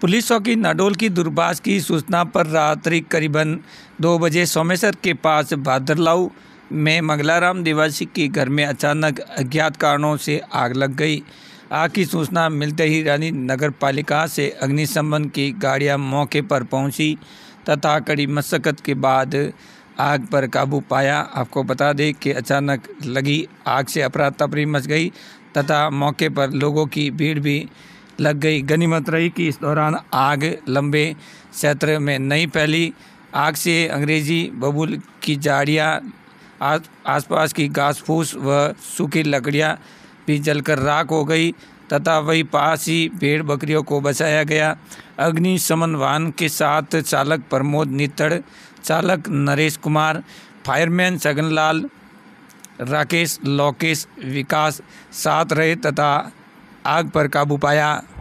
police चौकी नाडोल की दूरभाष की सूचना पर रात्रि करीबन दो बजे सोमेश्वर के पास भादरलाऊ में मंगलाराम देवासी के घर में अचानक अज्ञात कारणों से आग लग गई आग की सूचना मिलते ही रानी नगर पालिका से अग्निशमन की गाड़ियां मौके पर पहुंची तथा कड़ी मशक्क़त के बाद आग पर काबू पाया आपको बता दें कि अचानक लगी आग से अपराध तपरी मच गई तथा मौके पर लोगों की भीड़ भी लग गई गनीमत रही कि इस दौरान आग लंबे क्षेत्र में नहीं फैली आग से अंग्रेजी बबूल की जाड़ियाँ आस आसपास की घास फूस व सूखी लकड़ियाँ भी जलकर राख हो गई तथा वही पास ही भेड़ बकरियों को बचाया गया अग्निशमन वाहन के साथ चालक प्रमोद नितड़ चालक नरेश कुमार फायरमैन छगनलाल राकेश लोकेश विकास साथ रहे तथा आग पर काबू पाया